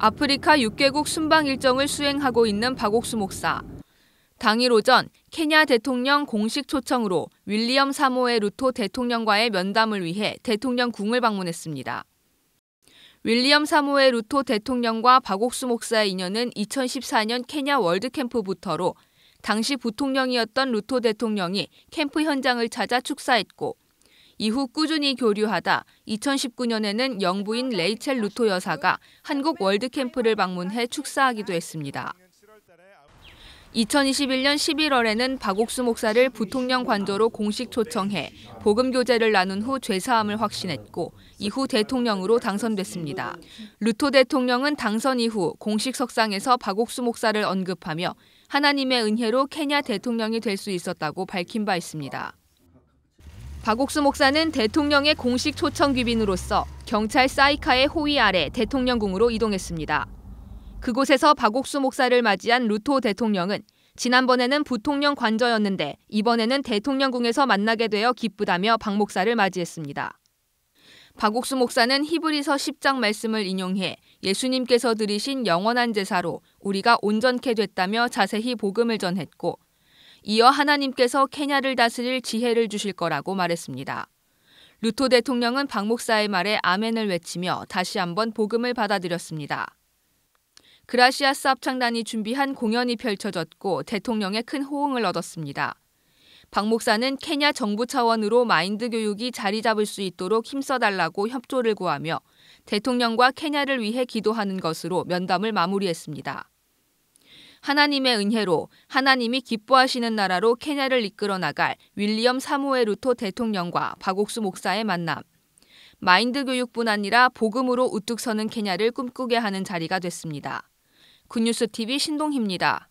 아프리카 6개국 순방 일정을 수행하고 있는 박옥수 목사. 당일 오전 케냐 대통령 공식 초청으로 윌리엄 사모의 루토 대통령과의 면담을 위해 대통령 궁을 방문했습니다. 윌리엄 사모의 루토 대통령과 박옥수 목사의 인연은 2014년 케냐 월드캠프부터로 당시 부통령이었던 루토 대통령이 캠프 현장을 찾아 축사했고 이후 꾸준히 교류하다 2019년에는 영부인 레이첼 루토 여사가 한국 월드캠프를 방문해 축사하기도 했습니다. 2021년 11월에는 박옥수 목사를 부통령 관저로 공식 초청해 복음 교제를 나눈 후 죄사함을 확신했고 이후 대통령으로 당선됐습니다. 루토 대통령은 당선 이후 공식 석상에서 박옥수 목사를 언급하며 하나님의 은혜로 케냐 대통령이 될 수 있었다고 밝힌 바 있습니다. 박옥수 목사는 대통령의 공식 초청 귀빈으로서 경찰 사이카의 호위 아래 대통령궁으로 이동했습니다. 그곳에서 박옥수 목사를 맞이한 루토 대통령은 지난번에는 부통령 관저였는데 이번에는 대통령궁에서 만나게 되어 기쁘다며 박 목사를 맞이했습니다. 박옥수 목사는 히브리서 10장 말씀을 인용해 예수님께서 드리신 영원한 제사로 우리가 온전케 됐다며 자세히 복음을 전했고 이어 하나님께서 케냐를 다스릴 지혜를 주실 거라고 말했습니다. 루토 대통령은 박 목사의 말에 아멘을 외치며 다시 한번 복음을 받아들였습니다. 그라시아스 합창단이 준비한 공연이 펼쳐졌고 대통령의 큰 호응을 얻었습니다. 박 목사는 케냐 정부 차원으로 마인드 교육이 자리 잡을 수 있도록 힘써달라고 협조를 구하며 대통령과 케냐를 위해 기도하는 것으로 면담을 마무리했습니다. 하나님의 은혜로 하나님이 기뻐하시는 나라로 케냐를 이끌어 나갈 윌리엄 사무에 루토 대통령과 박옥수 목사의 만남. 마인드 교육뿐 아니라 복음으로 우뚝 서는 케냐를 꿈꾸게 하는 자리가 됐습니다. 굿뉴스 TV 신동희입니다.